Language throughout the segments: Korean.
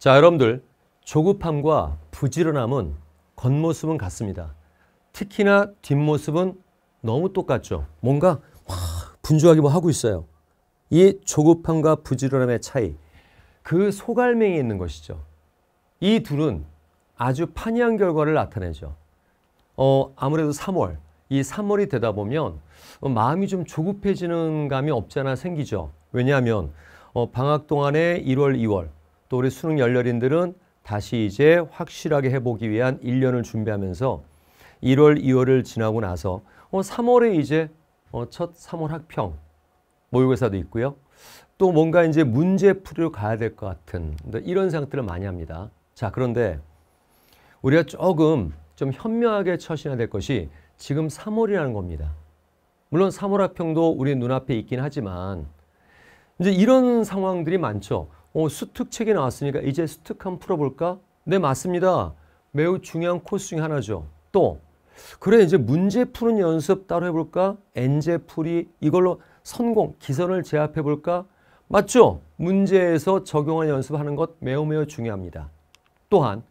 자, 여러분들 조급함과 부지런함은 겉모습은 같습니다. 특히나 뒷모습은 너무 똑같죠. 뭔가 분주하게 뭐 하고 있어요. 이 조급함과 부지런함의 차이, 그 소갈맹이 있는 것이죠. 이 둘은 아주 판이한 결과를 나타내죠. 어, 아무래도 3월, 이 3월이 되다 보면 마음이 좀 조급해지는 감이 없잖아 생기죠. 왜냐하면 어, 방학 동안에 1월, 2월 또 우리 수능 열렬인들은 다시 이제 확실하게 해보기 위한 1년을 준비하면서 1월, 2월을 지나고 나서 어, 3월에 이제 어, 첫 3월 학평 모의고사도 있고요. 또 뭔가 이제 문제풀이로 가야 될 것 같은 이런 상태를 많이 합니다. 자 그런데 우리가 조금 좀 현명하게 처신해야 될 것이 지금 3월이라는 겁니다. 물론 3월 학평도 우리 눈앞에 있긴 하지만 이제 이런 상황들이 많죠. 어, 수특 책이 나왔으니까 이제 수특 한번 풀어볼까? 네, 맞습니다. 매우 중요한 코스 중에 하나죠. 또, 그래, 이제 문제 푸는 연습 따로 해볼까? 엔제 풀이 이걸로 선공, 기선을 제압해볼까? 맞죠? 문제에서 적용한 연습하는 것 매우 매우 중요합니다. 또한,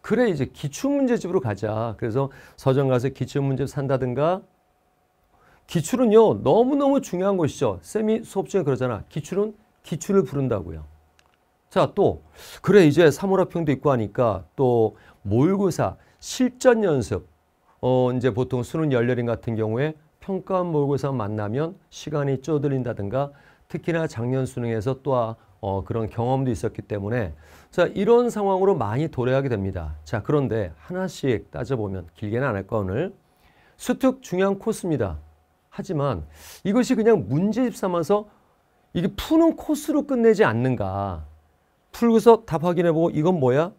그래, 이제 기출문제집으로 가자. 그래서 서점 가서 기출문제집 산다든가, 기출은요, 너무너무 중요한 것이죠. 쌤이 수업 중에 그러잖아. 기출은 기출을 부른다고요. 자, 또 그래 이제 사물화평도 있고 하니까 또 모의고사 실전 연습 어 이제 보통 수능 열렬인 같은 경우에 평가원 모의고사 만나면 시간이 쪼들린다든가 특히나 작년 수능에서 또 어, 그런 경험도 있었기 때문에 자 이런 상황으로 많이 도래하게 됩니다. 자 그런데 하나씩 따져보면 길게는 안 할까 오늘 수특 중요한 코스입니다. 하지만 이것이 그냥 문제집 삼아서 이게 푸는 코스로 끝내지 않는가 풀고서 답 확인해보고 이건 뭐야?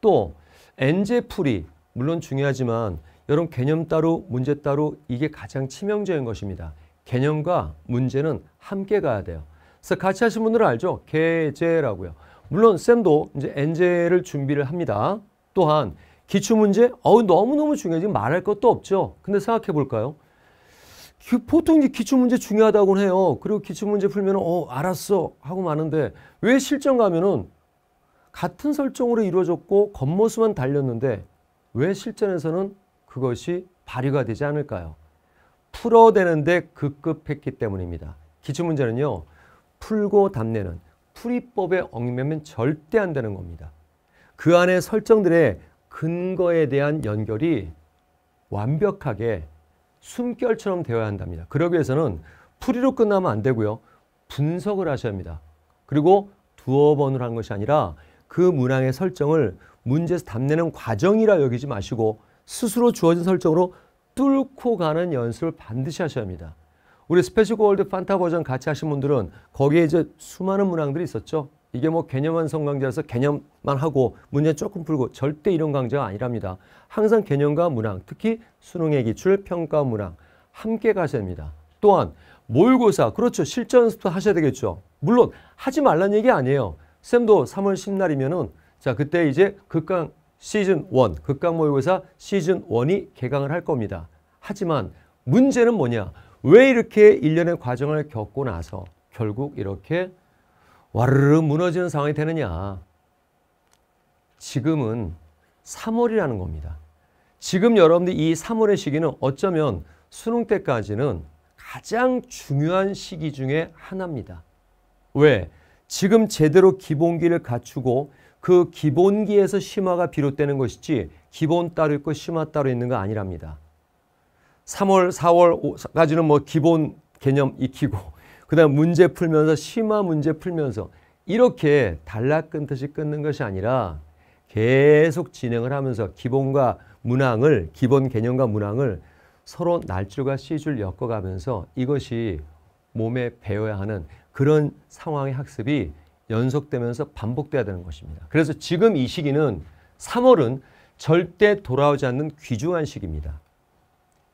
또 엔제 풀이 물론 중요하지만 여러분 개념 따로 문제 따로 이게 가장 치명적인 것입니다. 개념과 문제는 함께 가야 돼요. 그래서 같이 하신 분들은 알죠? 개제라고요. 물론 쌤도 이제 엔제를 준비를 합니다. 또한 기출문제 어우 너무너무 중요하지 말할 것도 없죠. 근데 생각해 볼까요? 보통 기출문제 중요하다고 해요. 그리고 기출문제 풀면 어 알았어 하고 마는데 왜 실전 가면은 같은 설정으로 이루어졌고 겉모습만 달렸는데 왜 실전에서는 그것이 발휘가 되지 않을까요? 풀어야 되는데 급급했기 때문입니다. 기출문제는요. 풀고 답내는 풀이법에 얽매면 절대 안 되는 겁니다. 그 안에 설정들의 근거에 대한 연결이 완벽하게 숨결처럼 되어야 한답니다. 그러기 위해서는 풀이로 끝나면 안 되고요. 분석을 하셔야 합니다. 그리고 두어 번을 한 것이 아니라 그 문항의 설정을 문제에서 답내는 과정이라 여기지 마시고 스스로 주어진 설정으로 뚫고 가는 연습을 반드시 하셔야 합니다. 우리 스페셜 골드 판타 버전 같이 하신 분들은 거기에 이제 수많은 문항들이 있었죠. 이게 뭐 개념 완성 강좌라서 개념만 하고 문제 조금 풀고 절대 이런 강좌가 아니랍니다. 항상 개념과 문항, 특히 수능의 기출, 평가 문항 함께 가셔야 합니다. 또한 모의고사, 그렇죠. 실전 연습도 하셔야 되겠죠. 물론 하지 말란 얘기 아니에요. 쌤도 3월 10날이면은 자 그때 이제 극강 시즌 1, 극강 모의고사 시즌 1이 개강을 할 겁니다. 하지만 문제는 뭐냐? 왜 이렇게 일련의 과정을 겪고 나서 결국 이렇게 와르르 무너지는 상황이 되느냐? 지금은 3월이라는 겁니다. 지금 여러분들 이 3월의 시기는 어쩌면 수능 때까지는 가장 중요한 시기 중에 하나입니다. 왜? 지금 제대로 기본기를 갖추고 그 기본기에서 심화가 비롯되는 것이지 기본 따로 있고 심화 따로 있는 거 아니랍니다. 3월, 4월까지는 뭐 기본 개념 익히고 그다음 문제 풀면서 심화 문제 풀면서 이렇게 달라 끊듯이 끊는 것이 아니라 계속 진행을 하면서 기본과 문항을 기본 개념과 문항을 서로 날줄과 씨줄 엮어가면서 이것이 몸에 배워야 하는 그런 상황의 학습이 연속되면서 반복돼야 되는 것입니다. 그래서 지금 이 시기는 3월은 절대 돌아오지 않는 귀중한 시기입니다.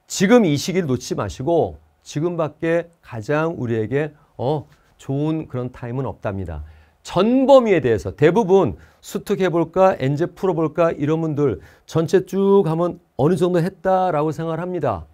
지금 이 시기를 놓지 마시고 지금밖에 가장 우리에게 어 좋은 그런 타임은 없답니다. 전범위에 대해서 대부분 수특해볼까, 엔제 풀어볼까 이런 분들 전체 쭉 하면 어느 정도 했다라고 생각을 합니다.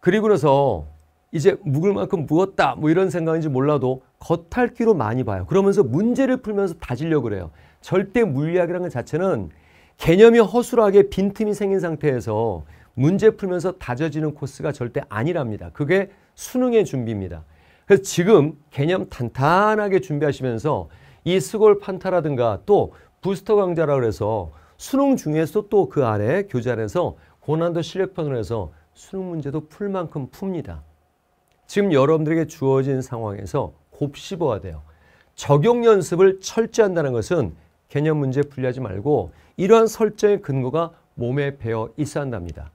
그리고 나서 이제 묵을 만큼 묵었다 뭐 이런 생각인지 몰라도 겉핥기로 많이 봐요. 그러면서 문제를 풀면서 다지려고 그래요. 절대 물리학이라는 것 자체는 개념이 허술하게 빈틈이 생긴 상태에서 문제 풀면서 다져지는 코스가 절대 아니랍니다. 그게 수능의 준비입니다. 그래서 지금 개념 탄탄하게 준비하시면서 이 스골 판타라든가 또 부스터 강좌라 그래서 수능 중에서 또그 안에 교재 안에서 고난도 실력편으로 해서 수능 문제도 풀 만큼 풉니다. 지금 여러분들에게 주어진 상황에서 곱씹어야 돼요. 적용 연습을 철저히 한다는 것은 개념 문제 풀리하지 말고 이러한 설정의 근거가 몸에 배어 있어야 한답니다.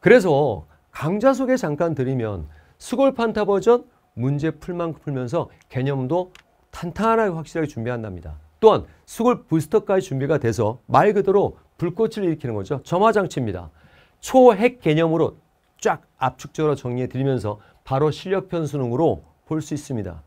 그래서 강좌 소개 잠깐 드리면 수골판타 버전 문제 풀만큼 풀면서 개념도 탄탄하게 확실하게 준비한답니다. 또한 수골 부스터까지 준비가 돼서 말 그대로 불꽃을 일으키는 거죠. 점화장치입니다. 초핵 개념으로 쫙 압축적으로 정리해 드리면서 바로 실력편 수능으로 볼 수 있습니다.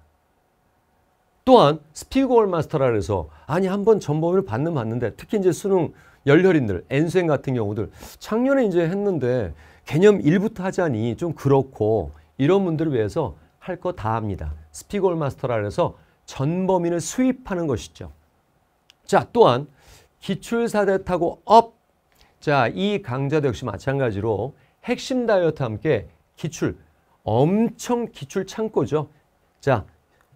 또한 스피고월 마스터라 해서 아니 한 번 전범을 받는 받는데 특히 이제 수능 열혈인들 엔수행 같은 경우들 작년에 이제 했는데 개념 1부터 하자니 좀 그렇고 이런 분들을 위해서 할 거 다 합니다. 스피고월 마스터라 해서 전범인을 수입하는 것이죠. 자 또한 기출사대 타고 업! 자, 이 강좌도 역시 마찬가지로 핵심 다이어트와 함께 기출, 엄청 기출 창고죠. 자,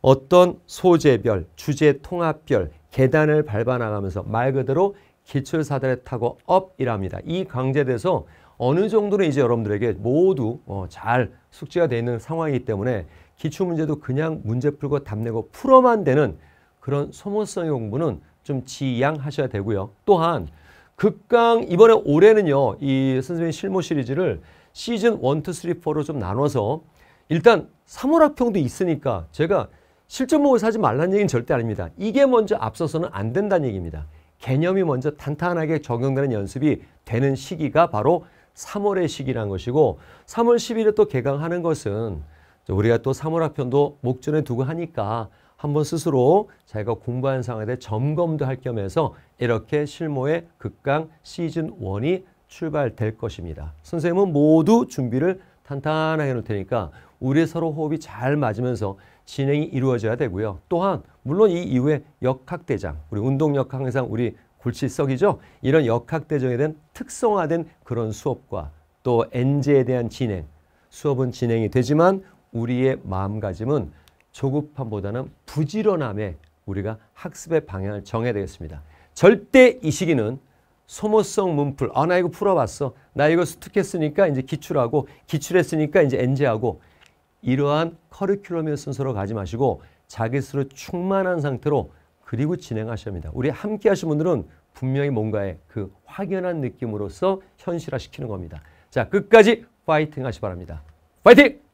어떤 소재별, 주제 통합별 계단을 밟아 나가면서 말 그대로 기출 사다에 타고 업이랍니다. 이 강제돼서 어느 정도는 이제 여러분들에게 모두 어, 잘 숙지가 되어 있는 상황이기 때문에 기출 문제도 그냥 문제 풀고 답내고 풀어만 되는 그런 소모성의 공부는 좀 지양하셔야 되고요. 또한 극강 이번에 올해는요. 이 선생님 실무 시리즈를 시즌 1, 2, 3, 4로 좀 나눠서 일단 3월 학평도 있으니까 제가 실전목을 사지 말라는 얘기는 절대 아닙니다. 이게 먼저 앞서서는 안 된다는 얘기입니다. 개념이 먼저 탄탄하게 적용되는 연습이 되는 시기가 바로 3월의 시기라는 것이고 3월 10일에 또 개강하는 것은 우리가 또 3월 학편도 목전에 두고 하니까 한번 스스로 자기가 공부한 상황에 대해 점검도 할 겸해서 이렇게 실모의 극강 시즌 1이 출발될 것입니다. 선생님은 모두 준비를 탄탄하게 해놓을 테니까 우리 서로 호흡이 잘 맞으면서 진행이 이루어져야 되고요. 또한 물론 이 이후에 역학대장, 우리 운동역학 항상 우리 골칫석이죠. 이런 역학대장에 대한 특성화된 그런 수업과 또 엔제에 대한 진행, 수업은 진행이 되지만 우리의 마음가짐은 조급함보다는 부지런함에 우리가 학습의 방향을 정해야 되겠습니다. 절대 이 시기는 소모성 문풀. 아, 나 이거 풀어봤어. 나 이거 습득했으니까 이제 기출하고, 기출했으니까 이제 엔제하고, 이러한 커리큘럼의 순서로 가지 마시고, 자기 스스로 충만한 상태로 그리고 진행하셔야 합니다. 우리 함께 하신 분들은 분명히 뭔가의 그 확연한 느낌으로써 현실화시키는 겁니다. 자, 끝까지 파이팅 하시 바랍니다. 파이팅!